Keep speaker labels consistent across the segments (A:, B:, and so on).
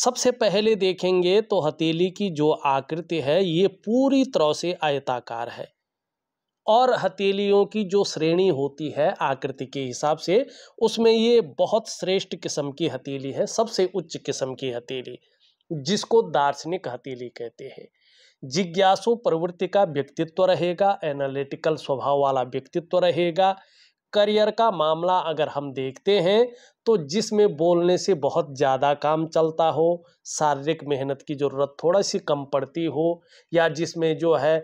A: सबसे पहले देखेंगे तो हथेली की जो आकृति है ये पूरी तरह से आयताकार है और हथेलियों की जो श्रेणी होती है आकृति के हिसाब से उसमें ये बहुत श्रेष्ठ किस्म की हथेली है सबसे उच्च किस्म की हथेली जिसको दार्शनिक हथेली कहते हैं जिज्ञासु प्रवृत्ति का व्यक्तित्व रहेगा एनालिटिकल स्वभाव वाला व्यक्तित्व रहेगा करियर का मामला अगर हम देखते हैं तो जिसमें बोलने से बहुत ज़्यादा काम चलता हो शारीरिक मेहनत की ज़रूरत थोड़ा सी कम पड़ती हो या जिसमें जो है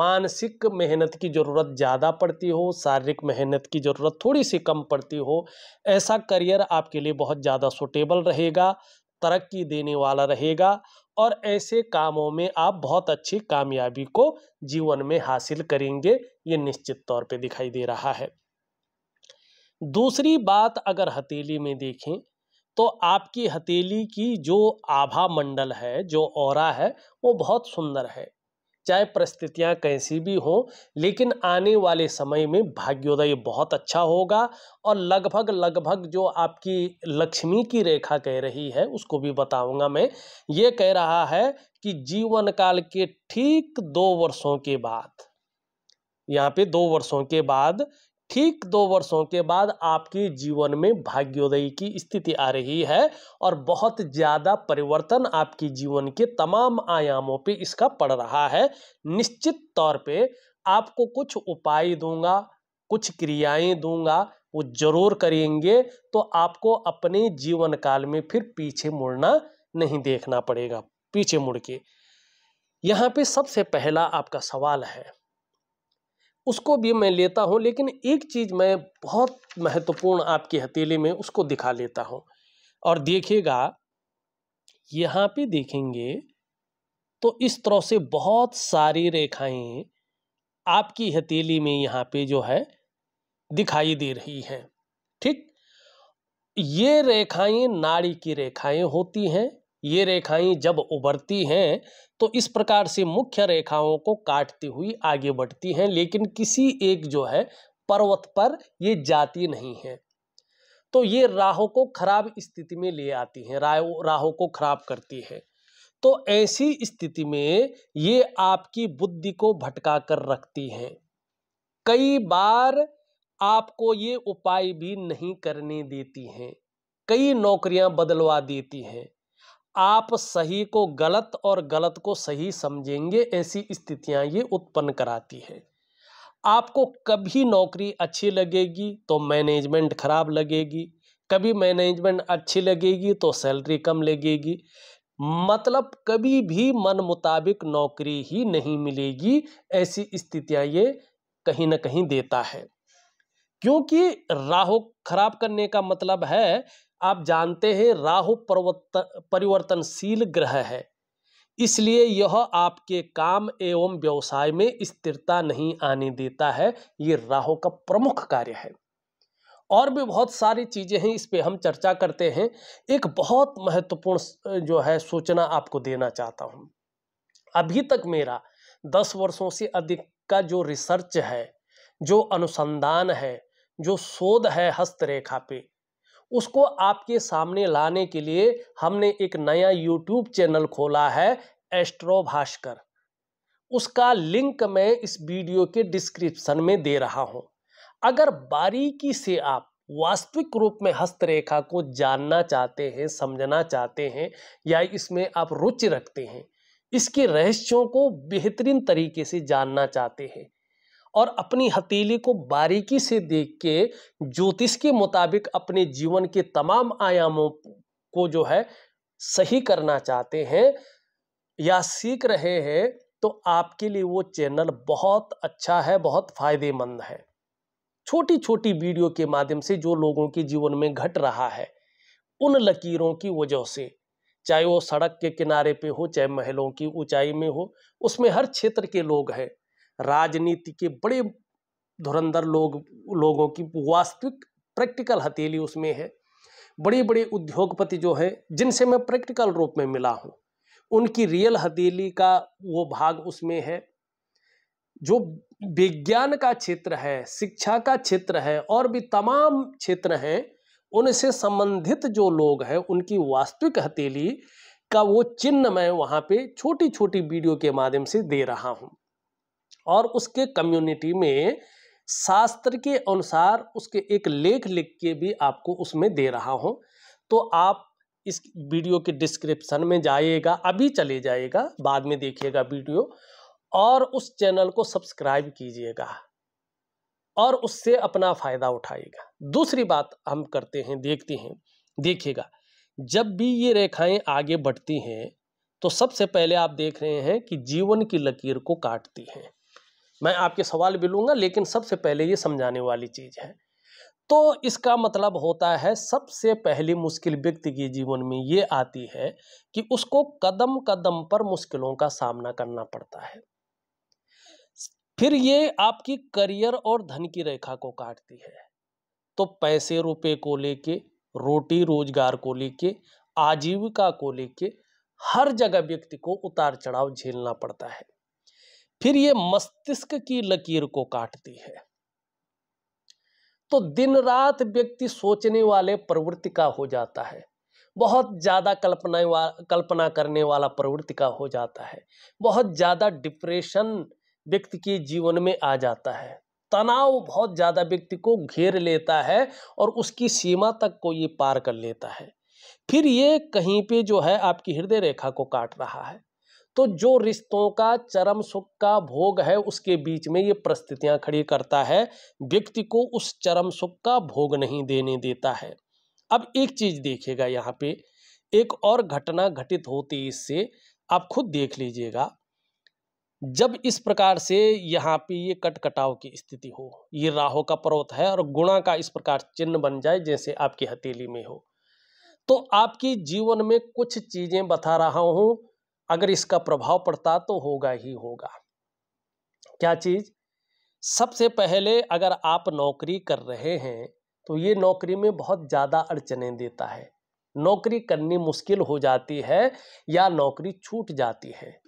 A: मानसिक मेहनत की ज़रूरत ज़्यादा पड़ती हो शारीरिक मेहनत की ज़रूरत थोड़ी सी कम पड़ती हो ऐसा करियर आपके लिए बहुत ज़्यादा सुटेबल रहेगा तरक्की देने वाला रहेगा और ऐसे कामों में आप बहुत अच्छी कामयाबी को जीवन में हासिल करेंगे ये निश्चित तौर पर दिखाई दे रहा है दूसरी बात अगर हथेली में देखें तो आपकी हथेली की जो आभा मंडल है जो और है वो बहुत सुंदर है चाहे परिस्थितियाँ कैसी भी हों लेकिन आने वाले समय में भाग्योदय बहुत अच्छा होगा और लगभग लगभग जो आपकी लक्ष्मी की रेखा कह रही है उसको भी बताऊंगा मैं ये कह रहा है कि जीवन काल के ठीक दो वर्षों के बाद यहाँ पे दो वर्षों के बाद ठीक दो वर्षों के बाद आपके जीवन में भाग्योदय की स्थिति आ रही है और बहुत ज़्यादा परिवर्तन आपके जीवन के तमाम आयामों पे इसका पड़ रहा है निश्चित तौर पे आपको कुछ उपाय दूंगा कुछ क्रियाएं दूंगा वो जरूर करेंगे तो आपको अपने जीवन काल में फिर पीछे मुड़ना नहीं देखना पड़ेगा पीछे मुड़ के यहाँ पे सबसे पहला आपका सवाल है उसको भी मैं लेता हूँ लेकिन एक चीज़ मैं बहुत महत्वपूर्ण आपके हथेली में उसको दिखा लेता हूँ और देखिएगा यहाँ पे देखेंगे तो इस तरह से बहुत सारी रेखाएं आपकी हथेली में यहाँ पे जो है दिखाई दे रही हैं ठीक ये रेखाएं नाड़ी की रेखाएं होती हैं ये रेखाएं जब उभरती हैं तो इस प्रकार से मुख्य रेखाओं को काटती हुई आगे बढ़ती हैं लेकिन किसी एक जो है पर्वत पर ये जाती नहीं है तो ये राहों को खराब स्थिति में ले आती हैं राहों को खराब करती है तो ऐसी स्थिति में ये आपकी बुद्धि को भटका कर रखती हैं कई बार आपको ये उपाय भी नहीं करने देती हैं कई नौकरियां बदलवा देती हैं आप सही को गलत और गलत को सही समझेंगे ऐसी स्थितियां ये उत्पन्न कराती है आपको कभी नौकरी अच्छी लगेगी तो मैनेजमेंट खराब लगेगी कभी मैनेजमेंट अच्छी लगेगी तो सैलरी कम लगेगी मतलब कभी भी मन मुताबिक नौकरी ही नहीं मिलेगी ऐसी स्थितियां ये कहीं ना कहीं देता है क्योंकि राहु खराब करने का मतलब है आप जानते हैं राहु पर्वत परिवर्तनशील ग्रह है इसलिए यह आपके काम एवं व्यवसाय में स्थिरता नहीं आने देता है ये राहु का प्रमुख कार्य है और भी बहुत सारी चीज़ें हैं इस पे हम चर्चा करते हैं एक बहुत महत्वपूर्ण जो है सूचना आपको देना चाहता हूँ अभी तक मेरा दस वर्षों से अधिक का जो रिसर्च है जो अनुसंधान है जो शोध है हस्तरेखा पे उसको आपके सामने लाने के लिए हमने एक नया यूट्यूब चैनल खोला है एस्ट्रो भास्कर उसका लिंक मैं इस वीडियो के डिस्क्रिप्शन में दे रहा हूं अगर बारीकी से आप वास्तविक रूप में हस्तरेखा को जानना चाहते हैं समझना चाहते हैं या इसमें आप रुचि रखते हैं इसके रहस्यों को बेहतरीन तरीके से जानना चाहते हैं और अपनी हथेली को बारीकी से देख के ज्योतिष के मुताबिक अपने जीवन के तमाम आयामों को जो है सही करना चाहते हैं या सीख रहे हैं तो आपके लिए वो चैनल बहुत अच्छा है बहुत फायदेमंद है छोटी छोटी वीडियो के माध्यम से जो लोगों के जीवन में घट रहा है उन लकीरों की वजह से चाहे वो सड़क के किनारे पे हो चाहे महलों की ऊंचाई में हो उसमें हर क्षेत्र के लोग हैं राजनीति के बड़े धुरंधर लोग लोगों की वास्तविक प्रैक्टिकल हथेली उसमें है बड़े बड़े उद्योगपति जो हैं जिनसे मैं प्रैक्टिकल रूप में मिला हूँ उनकी रियल हथेली का वो भाग उसमें है जो विज्ञान का क्षेत्र है शिक्षा का क्षेत्र है और भी तमाम क्षेत्र हैं उनसे संबंधित जो लोग हैं उनकी वास्तविक हथेली का वो चिन्ह मैं वहाँ पे छोटी छोटी वीडियो के माध्यम से दे रहा हूँ और उसके कम्युनिटी में शास्त्र के अनुसार उसके एक लेख लिख के भी आपको उसमें दे रहा हूँ तो आप इस वीडियो के डिस्क्रिप्शन में जाइएगा अभी चले जाइएगा बाद में देखिएगा वीडियो और उस चैनल को सब्सक्राइब कीजिएगा और उससे अपना फ़ायदा उठाएगा दूसरी बात हम करते हैं देखते हैं देखिएगा जब भी ये रेखाएं आगे बढ़ती हैं तो सबसे पहले आप देख रहे हैं कि जीवन की लकीर को काटती हैं मैं आपके सवाल भी लूँगा लेकिन सबसे पहले ये समझाने वाली चीज़ है तो इसका मतलब होता है सबसे पहली मुश्किल व्यक्ति के जीवन में ये आती है कि उसको कदम कदम पर मुश्किलों का सामना करना पड़ता है फिर ये आपकी करियर और धन की रेखा को काटती है तो पैसे रुपए को लेके रोटी रोजगार को लेके आजीविका को लेके हर जगह व्यक्ति को उतार चढ़ाव झेलना पड़ता है फिर ये मस्तिष्क की लकीर को काटती है तो दिन रात व्यक्ति सोचने वाले प्रवृत्ति का हो जाता है बहुत ज़्यादा कल्पना कल्पना करने वाला प्रवृत्ति का हो जाता है बहुत ज़्यादा डिप्रेशन व्यक्ति के जीवन में आ जाता है तनाव बहुत ज़्यादा व्यक्ति को घेर लेता है और उसकी सीमा तक को ये पार कर लेता है फिर ये कहीं पे जो है आपकी हृदय रेखा को काट रहा है तो जो रिश्तों का चरम सुख का भोग है उसके बीच में ये परिस्थितियाँ खड़ी करता है व्यक्ति को उस चरम सुख का भोग नहीं देने देता है अब एक चीज़ देखिएगा यहाँ पे एक और घटना घटित होती इससे आप खुद देख लीजिएगा जब इस प्रकार से यहाँ पे ये कटकटाव की स्थिति हो ये राहो का पर्वत है और गुणा का इस प्रकार चिन्ह बन जाए जैसे आपकी हथेली में हो तो आपकी जीवन में कुछ चीज़ें बता रहा हूँ अगर इसका प्रभाव पड़ता तो होगा ही होगा क्या चीज़ सबसे पहले अगर आप नौकरी कर रहे हैं तो ये नौकरी में बहुत ज़्यादा अड़चने देता है नौकरी करनी मुश्किल हो जाती है या नौकरी छूट जाती है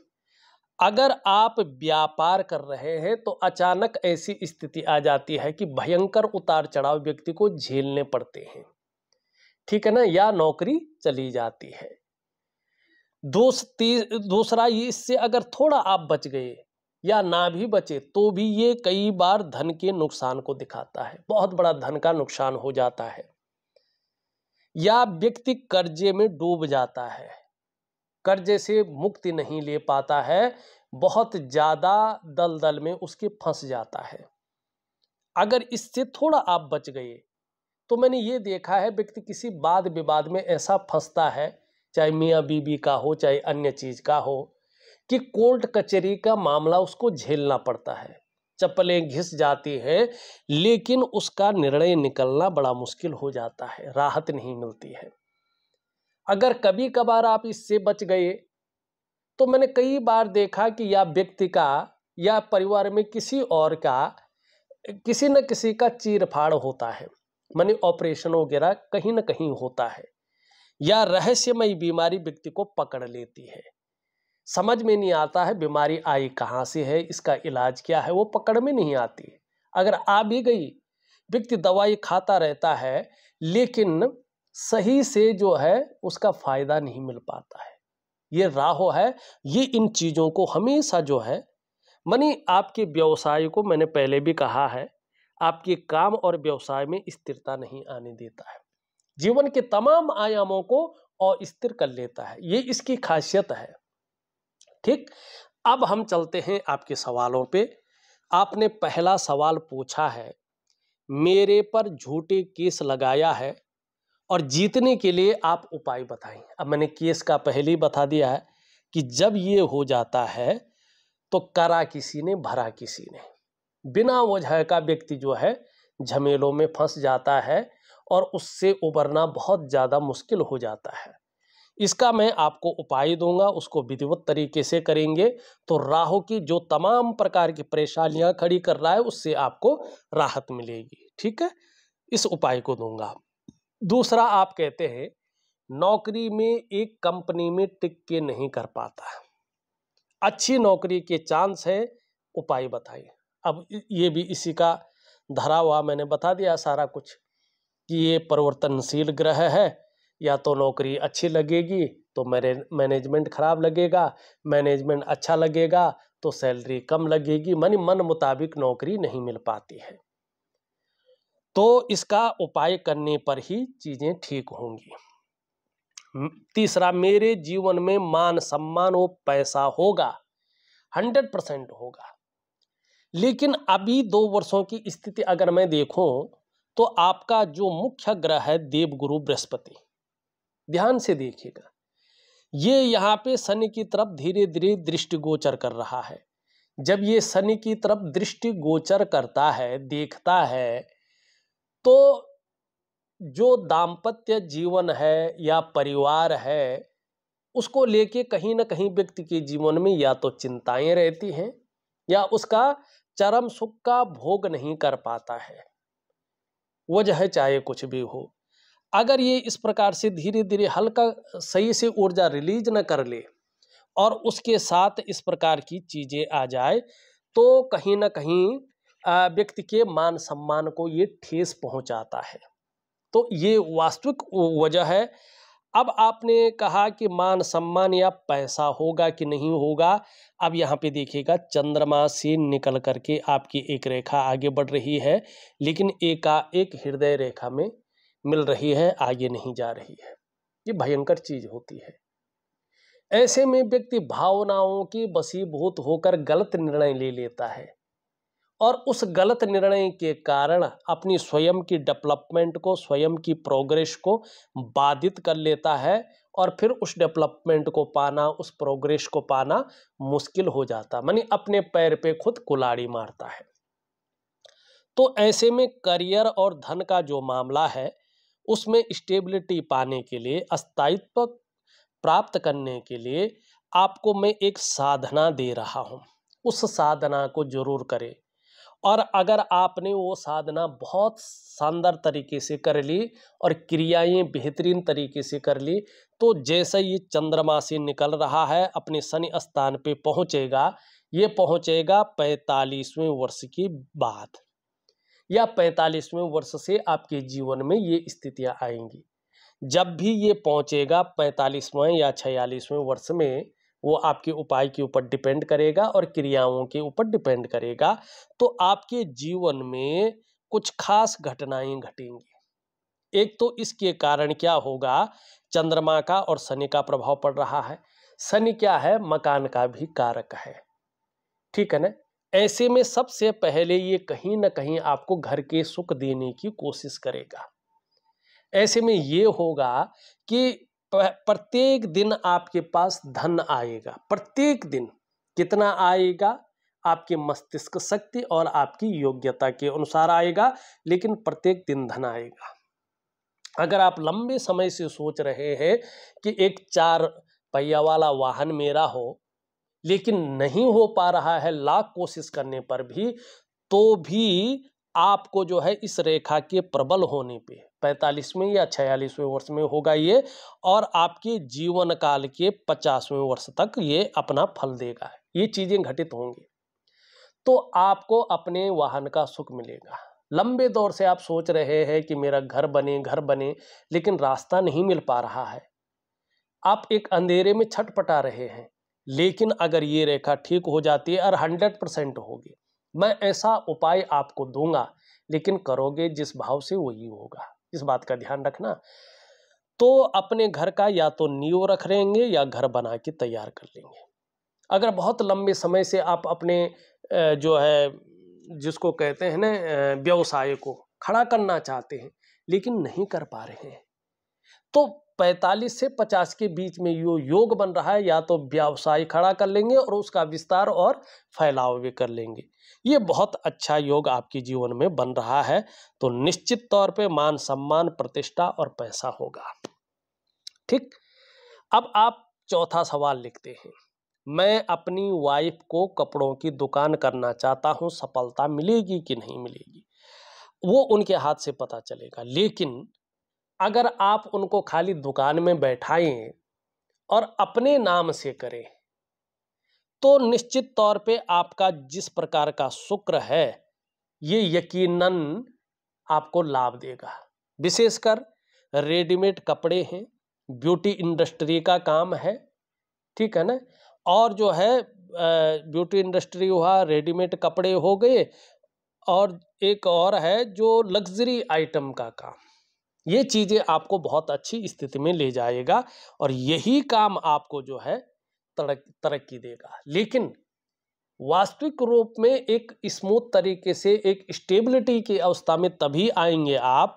A: अगर आप व्यापार कर रहे हैं तो अचानक ऐसी स्थिति आ जाती है कि भयंकर उतार चढ़ाव व्यक्ति को झेलने पड़ते हैं ठीक है ना या नौकरी चली जाती है दूसरा ये इससे अगर थोड़ा आप बच गए या ना भी बचे तो भी ये कई बार धन के नुकसान को दिखाता है बहुत बड़ा धन का नुकसान हो जाता है या व्यक्ति कर्जे में डूब जाता है कर्जे से मुक्ति नहीं ले पाता है बहुत ज़्यादा दलदल में उसके फंस जाता है अगर इससे थोड़ा आप बच गए तो मैंने ये देखा है व्यक्ति किसी वाद विवाद में ऐसा फंसता है चाहे मियाँ बीबी का हो चाहे अन्य चीज़ का हो कि कोर्ट कचहरी का मामला उसको झेलना पड़ता है चप्पलें घिस जाती हैं लेकिन उसका निर्णय निकलना बड़ा मुश्किल हो जाता है राहत नहीं मिलती है अगर कभी कभार आप इससे बच गए तो मैंने कई बार देखा कि या व्यक्ति का या परिवार में किसी और का किसी न किसी का चीरफाड़ होता है मानी ऑपरेशन वगैरह कहीं ना कहीं होता है या रहस्यमय बीमारी व्यक्ति को पकड़ लेती है समझ में नहीं आता है बीमारी आई कहाँ से है इसका इलाज क्या है वो पकड़ में नहीं आती अगर आ भी गई व्यक्ति दवाई खाता रहता है लेकिन सही से जो है उसका फायदा नहीं मिल पाता है ये राहो है ये इन चीज़ों को हमेशा जो है मनी आपके व्यवसाय को मैंने पहले भी कहा है आपके काम और व्यवसाय में स्थिरता नहीं आने देता है जीवन के तमाम आयामों को अस्थिर कर लेता है ये इसकी खासियत है ठीक अब हम चलते हैं आपके सवालों पे आपने पहला सवाल पूछा है मेरे पर झूठे केस लगाया है और जीतने के लिए आप उपाय बताएं अब मैंने केस का पहले ही बता दिया है कि जब ये हो जाता है तो करा किसी ने भरा किसी ने बिना वजह का व्यक्ति जो है झमेलों में फंस जाता है और उससे उबरना बहुत ज़्यादा मुश्किल हो जाता है इसका मैं आपको उपाय दूंगा उसको विधिवत तरीके से करेंगे तो राहु की जो तमाम प्रकार की परेशानियां खड़ी कर रहा है उससे आपको राहत मिलेगी ठीक है इस उपाय को दूंगा दूसरा आप कहते हैं नौकरी में एक कंपनी में टिक के नहीं कर पाता अच्छी नौकरी के चांस है उपाय बताइए अब ये भी इसी का धरा हुआ मैंने बता दिया सारा कुछ कि ये परिवर्तनशील ग्रह है या तो नौकरी अच्छी लगेगी तो मेरे मैनेजमेंट खराब लगेगा मैनेजमेंट अच्छा लगेगा तो सैलरी कम लगेगी मन मन मुताबिक नौकरी नहीं मिल पाती है तो इसका उपाय करने पर ही चीज़ें ठीक होंगी तीसरा मेरे जीवन में मान सम्मान और पैसा होगा हंड्रेड परसेंट होगा लेकिन अभी दो वर्षों की स्थिति अगर मैं देखूं तो आपका जो मुख्य ग्रह है देवगुरु बृहस्पति ध्यान से देखिएगा ये यहाँ पे शनि की तरफ धीरे धीरे दृष्टिगोचर कर रहा है जब ये शनि की तरफ दृष्टिगोचर करता है देखता है तो जो दाम्पत्य जीवन है या परिवार है उसको लेके कहीं ना कहीं व्यक्ति के जीवन में या तो चिंताएं रहती हैं या उसका चरम सुख का भोग नहीं कर पाता है वजह चाहे कुछ भी हो अगर ये इस प्रकार से धीरे धीरे हल्का सही से ऊर्जा रिलीज न कर ले और उसके साथ इस प्रकार की चीज़ें आ जाए तो कहीं ना कहीं व्यक्ति के मान सम्मान को ये ठेस पहुंचाता है तो ये वास्तविक वजह है अब आपने कहा कि मान सम्मान या पैसा होगा कि नहीं होगा अब यहाँ पे देखिएगा चंद्रमा से निकल करके आपकी एक रेखा आगे बढ़ रही है लेकिन एकाएक हृदय रेखा में मिल रही है आगे नहीं जा रही है ये भयंकर चीज होती है ऐसे में व्यक्ति भावनाओं की बसीभूत होकर गलत निर्णय ले लेता है और उस गलत निर्णय के कारण अपनी स्वयं की डेवलपमेंट को स्वयं की प्रोग्रेस को बाधित कर लेता है और फिर उस डेवलपमेंट को पाना उस प्रोग्रेस को पाना मुश्किल हो जाता मानी अपने पैर पे खुद कुलाड़ी मारता है तो ऐसे में करियर और धन का जो मामला है उसमें स्टेबिलिटी पाने के लिए अस्थायित्व प्राप्त करने के लिए आपको मैं एक साधना दे रहा हूँ उस साधना को जरूर करें और अगर आपने वो साधना बहुत शानदार तरीके से कर ली और क्रियाएं बेहतरीन तरीके से कर ली तो जैसे ये चंद्रमा से निकल रहा है अपने शनि स्थान पे पहुंचेगा ये पहुंचेगा पैंतालीसवें वर्ष के बाद या पैंतालीसवें वर्ष से आपके जीवन में ये स्थितियाँ आएंगी जब भी ये पहुंचेगा पैंतालीसवें या छियालीसवें वर्ष में वो आपके उपाय के ऊपर डिपेंड करेगा और क्रियाओं के ऊपर डिपेंड करेगा तो आपके जीवन में कुछ खास घटनाएं घटेंगी एक तो इसके कारण क्या होगा चंद्रमा का और शनि का प्रभाव पड़ रहा है शनि क्या है मकान का भी कारक है ठीक है ना ऐसे में सबसे पहले ये कहीं ना कहीं आपको घर के सुख देने की कोशिश करेगा ऐसे में ये होगा कि प्रत्येक दिन आपके पास धन आएगा प्रत्येक दिन कितना आएगा आपके मस्तिष्क शक्ति और आपकी योग्यता के अनुसार आएगा लेकिन प्रत्येक दिन धन आएगा अगर आप लंबे समय से सोच रहे हैं कि एक चार पहिया वाला वाहन मेरा हो लेकिन नहीं हो पा रहा है लाख कोशिश करने पर भी तो भी आपको जो है इस रेखा के प्रबल होने पे पैंतालीसवें या छियालीसवें वर्ष में होगा ये और आपके जीवन काल के पचासवें वर्ष तक ये अपना फल देगा ये चीज़ें घटित होंगी तो आपको अपने वाहन का सुख मिलेगा लंबे दौर से आप सोच रहे हैं कि मेरा घर बने घर बने लेकिन रास्ता नहीं मिल पा रहा है आप एक अंधेरे में छटपटा रहे हैं लेकिन अगर ये रेखा ठीक हो जाती है और हंड्रेड परसेंट होगी मैं ऐसा उपाय आपको दूंगा लेकिन करोगे जिस भाव से वही होगा इस बात का ध्यान रखना तो अपने घर का या तो नियो रख लेंगे या घर बना के तैयार कर लेंगे अगर बहुत लंबे समय से आप अपने जो है जिसको कहते हैं ना व्यवसाय को खड़ा करना चाहते हैं लेकिन नहीं कर पा रहे हैं तो 45 से 50 के बीच में यो योग बन रहा है या तो व्यवसाय खड़ा कर लेंगे और उसका विस्तार और फैलाव भी कर लेंगे ये बहुत अच्छा योग आपके जीवन में बन रहा है तो निश्चित तौर पे मान सम्मान प्रतिष्ठा और पैसा होगा ठीक अब आप चौथा सवाल लिखते हैं मैं अपनी वाइफ को कपड़ों की दुकान करना चाहता हूँ सफलता मिलेगी कि नहीं मिलेगी वो उनके हाथ से पता चलेगा लेकिन अगर आप उनको खाली दुकान में बैठाएं और अपने नाम से करें तो निश्चित तौर पे आपका जिस प्रकार का शुक्र है ये यकीनन आपको लाभ देगा विशेषकर रेडीमेड कपड़े हैं ब्यूटी इंडस्ट्री का काम है ठीक है ना और जो है ब्यूटी इंडस्ट्री हुआ रेडीमेड कपड़े हो गए और एक और है जो लग्जरी आइटम का काम ये चीज़ें आपको बहुत अच्छी स्थिति में ले जाएगा और यही काम आपको जो है तरक, तरक्की देगा लेकिन वास्तविक रूप में एक स्मूथ तरीके से एक स्टेबिलिटी की अवस्था में तभी आएंगे आप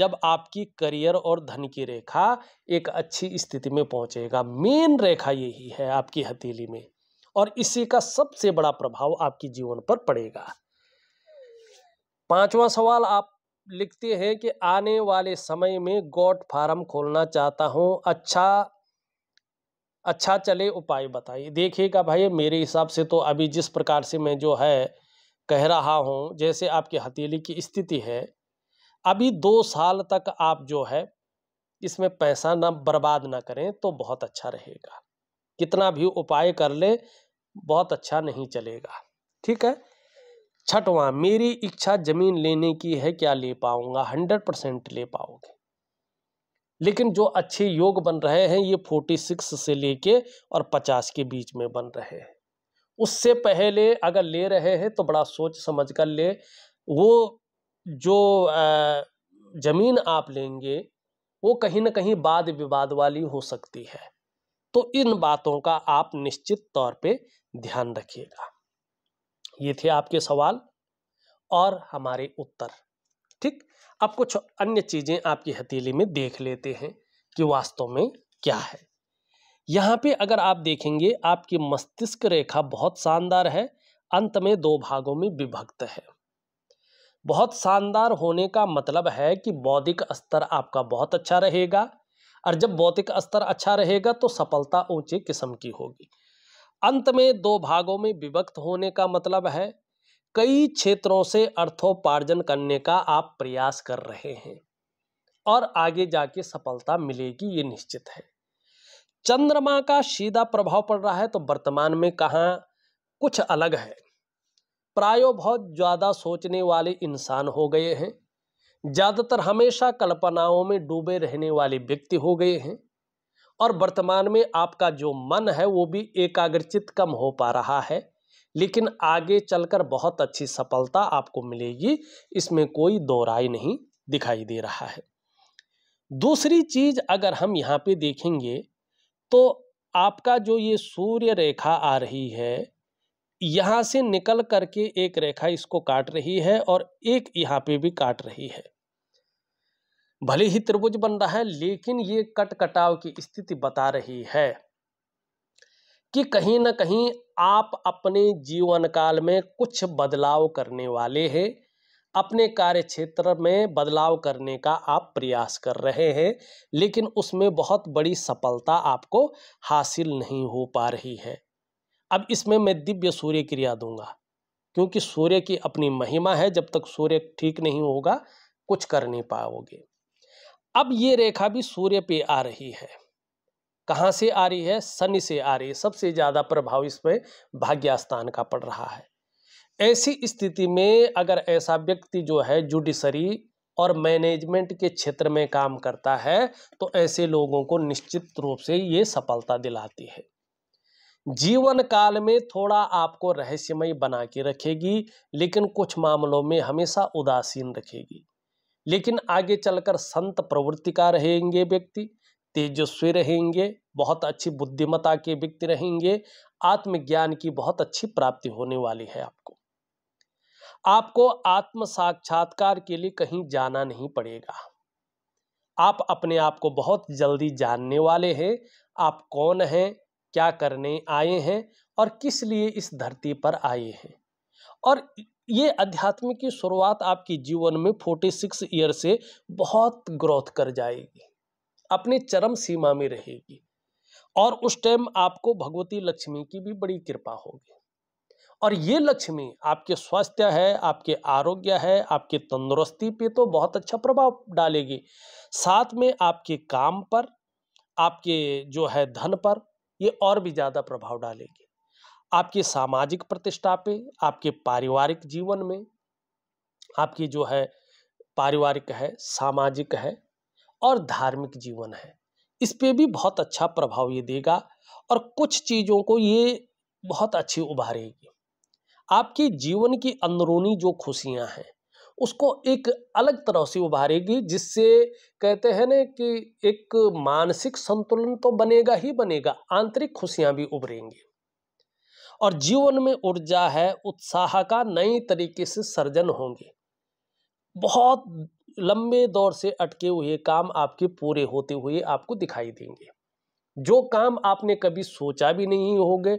A: जब आपकी करियर और धन की रेखा एक अच्छी स्थिति में पहुंचेगा मेन रेखा यही है आपकी हथेली में और इसी का सबसे बड़ा प्रभाव आपके जीवन पर पड़ेगा पांचवा सवाल आप लिखते हैं कि आने वाले समय में गॉड फार्म खोलना चाहता हूं अच्छा अच्छा चले उपाय बताइए देखिएगा भाई मेरे हिसाब से तो अभी जिस प्रकार से मैं जो है कह रहा हूँ जैसे आपकी हथेली की स्थिति है अभी दो साल तक आप जो है इसमें पैसा ना बर्बाद ना करें तो बहुत अच्छा रहेगा कितना भी उपाय कर ले बहुत अच्छा नहीं चलेगा ठीक है छठवां मेरी इच्छा ज़मीन लेने की है क्या ले पाऊँगा हंड्रेड परसेंट ले पाओगे लेकिन जो अच्छे योग बन रहे हैं ये फोर्टी सिक्स से लेके और पचास के बीच में बन रहे हैं उससे पहले अगर ले रहे हैं तो बड़ा सोच समझ कर ले वो जो ज़मीन आप लेंगे वो कहीं ना कहीं वाद विवाद वाली हो सकती है तो इन बातों का आप निश्चित तौर पे ध्यान रखिएगा ये थे आपके सवाल और हमारे उत्तर ठीक अब कुछ अन्य चीज़ें आपकी हथेली में देख लेते हैं कि वास्तव में क्या है यहाँ पे अगर आप देखेंगे आपकी मस्तिष्क रेखा बहुत शानदार है अंत में दो भागों में विभक्त है बहुत शानदार होने का मतलब है कि बौद्धिक स्तर आपका बहुत अच्छा रहेगा और जब बौद्धिक स्तर अच्छा रहेगा तो सफलता ऊंचे किस्म की होगी अंत में दो भागों में विभक्त होने का मतलब है कई क्षेत्रों से अर्थोपार्जन करने का आप प्रयास कर रहे हैं और आगे जाके सफलता मिलेगी ये निश्चित है चंद्रमा का सीधा प्रभाव पड़ रहा है तो वर्तमान में कहा कुछ अलग है प्रायो बहुत ज़्यादा सोचने वाले इंसान हो गए हैं ज़्यादातर हमेशा कल्पनाओं में डूबे रहने वाले व्यक्ति हो गए हैं और वर्तमान में आपका जो मन है वो भी एकाग्रचित कम हो पा रहा है लेकिन आगे चलकर बहुत अच्छी सफलता आपको मिलेगी इसमें कोई दो राय नहीं दिखाई दे रहा है दूसरी चीज अगर हम यहाँ पे देखेंगे तो आपका जो ये सूर्य रेखा आ रही है यहाँ से निकल करके एक रेखा इसको काट रही है और एक यहाँ पे भी काट रही है भले ही त्रिभुज बन रहा है लेकिन ये कट कटाव की स्थिति बता रही है कि कहीं ना कहीं आप अपने जीवन काल में कुछ बदलाव करने वाले हैं अपने कार्य क्षेत्र में बदलाव करने का आप प्रयास कर रहे हैं लेकिन उसमें बहुत बड़ी सफलता आपको हासिल नहीं हो पा रही है अब इसमें मैं दिव्य सूर्य क्रिया दूंगा क्योंकि सूर्य की अपनी महिमा है जब तक सूर्य ठीक नहीं होगा कुछ कर नहीं पाओगे अब ये रेखा भी सूर्य पे आ रही है कहाँ से आ रही है शनि से आ रही है सबसे ज़्यादा प्रभाव इसमें भाग्यस्थान का पड़ रहा है ऐसी स्थिति में अगर ऐसा व्यक्ति जो है जुडिशरी और मैनेजमेंट के क्षेत्र में काम करता है तो ऐसे लोगों को निश्चित रूप से ये सफलता दिलाती है जीवन काल में थोड़ा आपको रहस्यमय बना के रखेगी लेकिन कुछ मामलों में हमेशा उदासीन रखेगी लेकिन आगे चलकर संत प्रवृत्ति का रहेंगे व्यक्ति तेजस्वी रहेंगे बहुत अच्छी बुद्धिमता के व्यक्ति रहेंगे आत्मज्ञान की बहुत अच्छी प्राप्ति होने वाली है आपको आपको आत्म साक्षात्कार के लिए कहीं जाना नहीं पड़ेगा आप अपने आप को बहुत जल्दी जानने वाले हैं आप कौन हैं क्या करने आए हैं और किस लिए इस धरती पर आए हैं और ये अध्यात्म की शुरुआत आपकी जीवन में फोर्टी सिक्स ईयर से बहुत ग्रोथ कर जाएगी अपनी चरम सीमा में रहेगी और उस टाइम आपको भगवती लक्ष्मी की भी बड़ी कृपा होगी और ये लक्ष्मी आपके स्वास्थ्य है आपके आरोग्य है आपकी तंदुरुस्ती पे तो बहुत अच्छा प्रभाव डालेगी साथ में आपके काम पर आपके जो है धन पर ये और भी ज़्यादा प्रभाव डालेगी आपकी सामाजिक प्रतिष्ठा पे आपके पारिवारिक जीवन में आपकी जो है पारिवारिक है सामाजिक है और धार्मिक जीवन है इस पे भी बहुत अच्छा प्रभाव ये देगा और कुछ चीज़ों को ये बहुत अच्छी उभारेगी आपकी जीवन की अंदरूनी जो खुशियां हैं उसको एक अलग तरह से उभारेगी जिससे कहते हैं ना कि एक मानसिक संतुलन तो बनेगा ही बनेगा आंतरिक खुशियां भी उभरेंगी और जीवन में ऊर्जा है उत्साह का नए तरीके से सर्जन होंगे बहुत लंबे दौर से अटके हुए काम आपके पूरे होते हुए आपको दिखाई देंगे जो काम आपने कभी सोचा भी नहीं होंगे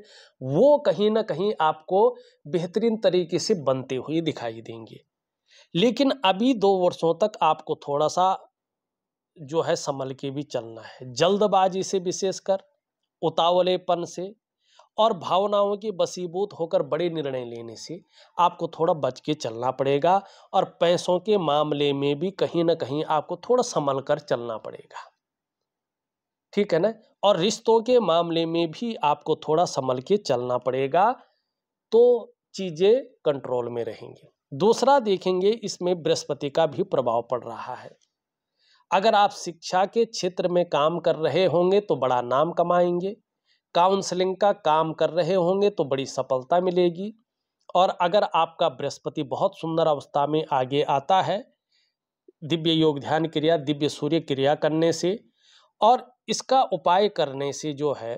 A: वो कहीं ना कहीं आपको बेहतरीन तरीके से बनते हुए दिखाई देंगे लेकिन अभी दो वर्षों तक आपको थोड़ा सा जो है संभल के भी चलना है जल्दबाजी से विशेषकर उतावलेपन से और भावनाओं के बसीबूत होकर बड़े निर्णय लेने से आपको थोड़ा बच के चलना पड़ेगा और पैसों के मामले में भी कहीं ना कहीं आपको थोड़ा संभल कर चलना पड़ेगा ठीक है ना और रिश्तों के मामले में भी आपको थोड़ा संभल के चलना पड़ेगा तो चीज़ें कंट्रोल में रहेंगी दूसरा देखेंगे इसमें बृहस्पति का भी प्रभाव पड़ रहा है अगर आप शिक्षा के क्षेत्र में काम कर रहे होंगे तो बड़ा नाम कमाएंगे काउंसलिंग का काम कर रहे होंगे तो बड़ी सफलता मिलेगी और अगर आपका बृहस्पति बहुत सुंदर अवस्था में आगे आता है दिव्य योग ध्यान क्रिया दिव्य सूर्य क्रिया करने से और इसका उपाय करने से जो है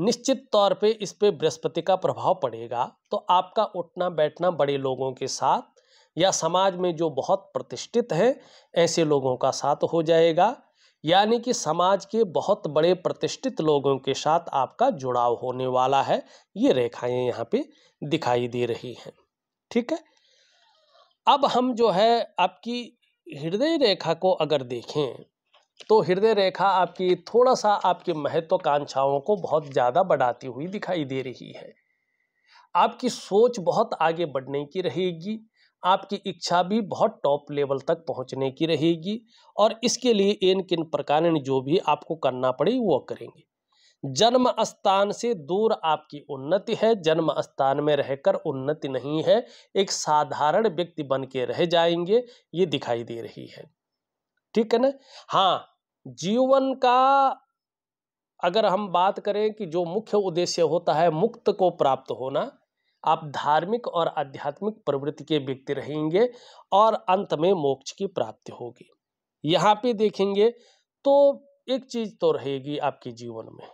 A: निश्चित तौर पे इस पे बृहस्पति का प्रभाव पड़ेगा तो आपका उठना बैठना बड़े लोगों के साथ या समाज में जो बहुत प्रतिष्ठित हैं ऐसे लोगों का साथ हो जाएगा यानी कि समाज के बहुत बड़े प्रतिष्ठित लोगों के साथ आपका जुड़ाव होने वाला है ये रेखाएं यहाँ पे दिखाई दे रही हैं ठीक है अब हम जो है आपकी हृदय रेखा को अगर देखें तो हृदय रेखा आपकी थोड़ा सा आपकी महत्वाकांक्षाओं को बहुत ज़्यादा बढ़ाती हुई दिखाई दे रही है आपकी सोच बहुत आगे बढ़ने की रहेगी आपकी इच्छा भी बहुत टॉप लेवल तक पहुंचने की रहेगी और इसके लिए इन किन प्रकार जो भी आपको करना पड़े वो करेंगे जन्म स्थान से दूर आपकी उन्नति है जन्म स्थान में रहकर उन्नति नहीं है एक साधारण व्यक्ति बन के रह जाएंगे ये दिखाई दे रही है ठीक है ना हाँ जीवन का अगर हम बात करें कि जो मुख्य उद्देश्य होता है मुक्त को प्राप्त होना आप धार्मिक और आध्यात्मिक प्रवृत्ति के व्यक्ति रहेंगे और अंत में मोक्ष की प्राप्ति होगी यहाँ पे देखेंगे तो एक चीज तो रहेगी आपके जीवन में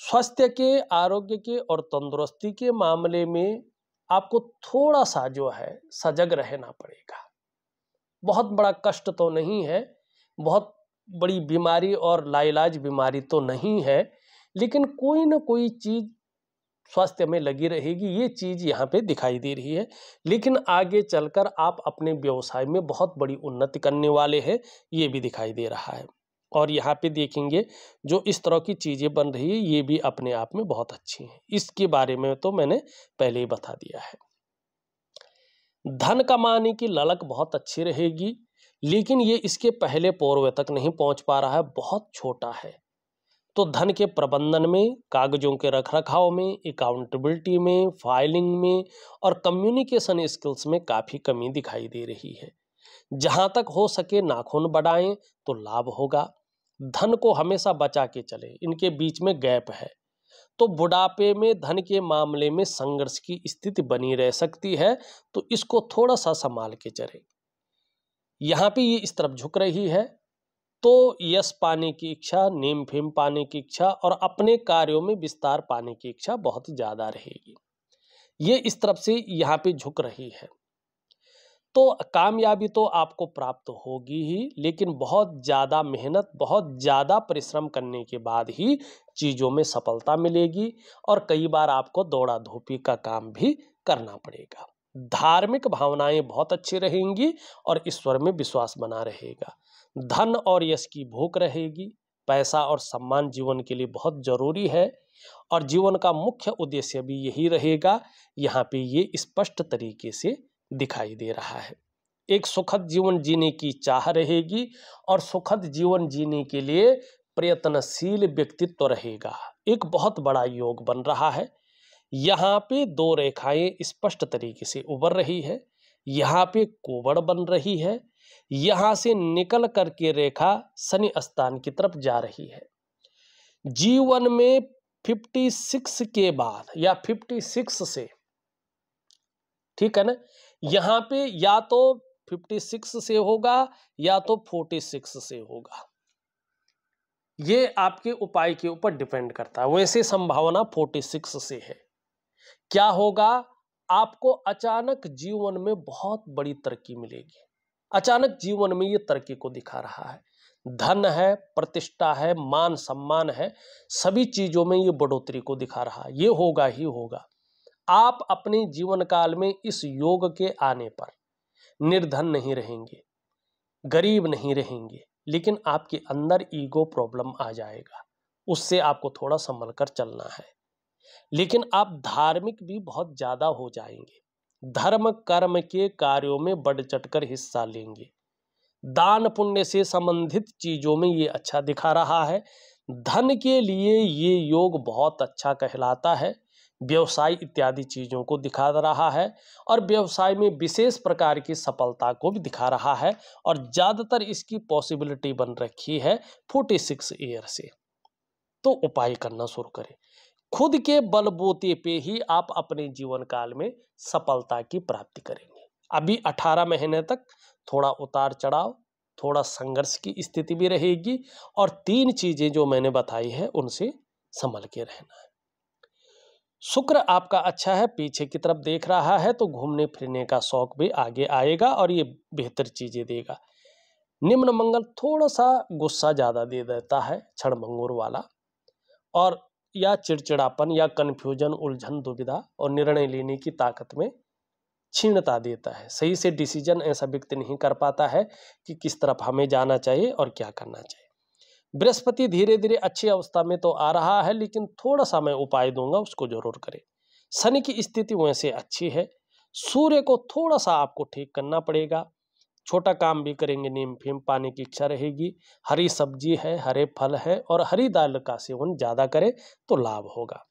A: स्वास्थ्य के आरोग्य के और तंदुरुस्ती के मामले में आपको थोड़ा सा जो है सजग रहना पड़ेगा बहुत बड़ा कष्ट तो नहीं है बहुत बड़ी बीमारी और लाइलाज बीमारी तो नहीं है लेकिन कोई ना कोई चीज़ स्वास्थ्य में लगी रहेगी ये चीज़ यहाँ पे दिखाई दे रही है लेकिन आगे चलकर आप अपने व्यवसाय में बहुत बड़ी उन्नति करने वाले हैं ये भी दिखाई दे रहा है और यहाँ पे देखेंगे जो इस तरह की चीज़ें बन रही है ये भी अपने आप में बहुत अच्छी हैं इसके बारे में तो मैंने पहले ही बता दिया है धन कमाने की ललक बहुत अच्छी रहेगी लेकिन ये इसके पहले पौर्व तक नहीं पहुंच पा रहा है बहुत छोटा है तो धन के प्रबंधन में कागजों के रखरखाव में अकाउंटेबिलिटी में फाइलिंग में और कम्युनिकेशन स्किल्स में काफ़ी कमी दिखाई दे रही है जहाँ तक हो सके नाखून बढ़ाएं तो लाभ होगा धन को हमेशा बचा के चले इनके बीच में गैप है तो बुढ़ापे में धन के मामले में संघर्ष की स्थिति बनी रह सकती है तो इसको थोड़ा सा संभाल के चले यहाँ पे ये इस तरफ झुक रही है तो यश पाने की इच्छा नेम फेम पाने की इच्छा और अपने कार्यों में विस्तार पाने की इच्छा बहुत ज़्यादा रहेगी ये इस तरफ से यहाँ पे झुक रही है तो कामयाबी तो आपको प्राप्त होगी ही लेकिन बहुत ज़्यादा मेहनत बहुत ज़्यादा परिश्रम करने के बाद ही चीज़ों में सफलता मिलेगी और कई बार आपको दौड़ा धोपी का काम भी करना पड़ेगा धार्मिक भावनाएं बहुत अच्छी रहेंगी और ईश्वर में विश्वास बना रहेगा धन और यश की भूख रहेगी पैसा और सम्मान जीवन के लिए बहुत जरूरी है और जीवन का मुख्य उद्देश्य भी यही रहेगा यहाँ पे ये स्पष्ट तरीके से दिखाई दे रहा है एक सुखद जीवन जीने की चाह रहेगी और सुखद जीवन जीने के लिए प्रयत्नशील व्यक्तित्व तो रहेगा एक बहुत बड़ा योग बन रहा है यहाँ पे दो रेखाएं स्पष्ट तरीके से उभर रही है यहाँ पे कोबड़ बन रही है यहां से निकल करके रेखा शनि स्थान की तरफ जा रही है जीवन में 56 के बाद या 56 से ठीक है ना यहां पे या तो 56 से होगा या तो 46 से होगा ये आपके उपाय के ऊपर डिपेंड करता है वैसे संभावना 46 से है क्या होगा आपको अचानक जीवन में बहुत बड़ी तरक्की मिलेगी अचानक जीवन में ये तरक्की को दिखा रहा है धन है प्रतिष्ठा है मान सम्मान है सभी चीज़ों में ये बढ़ोतरी को दिखा रहा है ये होगा ही होगा आप अपने जीवन काल में इस योग के आने पर निर्धन नहीं रहेंगे गरीब नहीं रहेंगे लेकिन आपके अंदर ईगो प्रॉब्लम आ जाएगा उससे आपको थोड़ा संभल कर चलना है लेकिन आप धार्मिक भी बहुत ज़्यादा हो जाएंगे धर्म कर्म के कार्यों में बढ़ चढ़कर हिस्सा लेंगे दान पुण्य से संबंधित चीजों में ये अच्छा दिखा रहा है धन के लिए ये योग बहुत अच्छा कहलाता है व्यवसाय इत्यादि चीज़ों को दिखा रहा है और व्यवसाय में विशेष प्रकार की सफलता को भी दिखा रहा है और ज़्यादातर इसकी पॉसिबिलिटी बन रखी है फोर्टी सिक्स ईयर से तो उपाय करना शुरू करें खुद के बलबूते पे ही आप अपने जीवन काल में सफलता की प्राप्ति करेंगे अभी 18 महीने तक थोड़ा उतार चढ़ाव थोड़ा संघर्ष की स्थिति भी रहेगी और तीन चीजें जो मैंने बताई है उनसे संभल के रहना है शुक्र आपका अच्छा है पीछे की तरफ देख रहा है तो घूमने फिरने का शौक भी आगे आएगा और ये बेहतर चीजें देगा निम्न मंगल थोड़ा सा गुस्सा ज़्यादा दे देता है मंगुर वाला और या चिड़चिड़ापन या कन्फ्यूजन उलझन दुविधा और निर्णय लेने की ताकत में क्षीणता देता है सही से डिसीजन ऐसा व्यक्ति नहीं कर पाता है कि किस तरफ हमें जाना चाहिए और क्या करना चाहिए बृहस्पति धीरे धीरे अच्छी अवस्था में तो आ रहा है लेकिन थोड़ा सा मैं उपाय दूंगा उसको जरूर करें शनि की स्थिति वैसे अच्छी है सूर्य को थोड़ा सा आपको ठीक करना पड़ेगा छोटा काम भी करेंगे नीम फीम पाने की इच्छा रहेगी हरी सब्जी है हरे फल है और हरी दाल का सेवन ज़्यादा करें तो लाभ होगा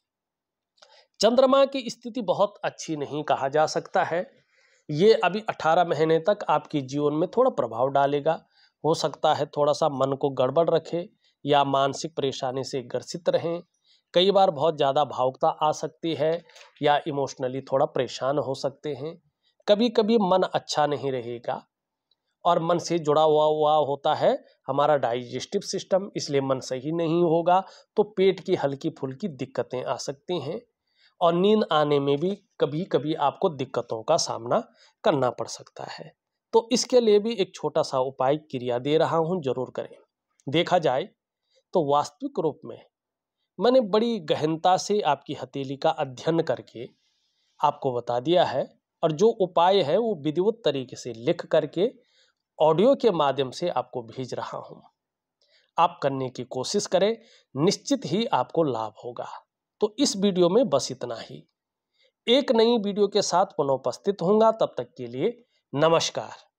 A: चंद्रमा की स्थिति बहुत अच्छी नहीं कहा जा सकता है ये अभी 18 महीने तक आपकी जीवन में थोड़ा प्रभाव डालेगा हो सकता है थोड़ा सा मन को गड़बड़ रखे या मानसिक परेशानी से ग्रसित रहें कई बार बहुत ज़्यादा भावुकता आ सकती है या इमोशनली थोड़ा परेशान हो सकते हैं कभी कभी मन अच्छा नहीं रहेगा और मन से जुड़ा हुआ हुआ होता है हमारा डाइजेस्टिव सिस्टम इसलिए मन सही नहीं होगा तो पेट की हल्की फुल्की दिक्कतें आ सकती हैं और नींद आने में भी कभी कभी आपको दिक्कतों का सामना करना पड़ सकता है तो इसके लिए भी एक छोटा सा उपाय क्रिया दे रहा हूँ जरूर करें देखा जाए तो वास्तविक रूप में मैंने बड़ी गहनता से आपकी हथेली का अध्ययन करके आपको बता दिया है और जो उपाय है वो विधिवत तरीके से लिख करके ऑडियो के माध्यम से आपको भेज रहा हूं आप करने की कोशिश करें निश्चित ही आपको लाभ होगा तो इस वीडियो में बस इतना ही एक नई वीडियो के साथ पुनः उपस्थित होंगे तब तक के लिए नमस्कार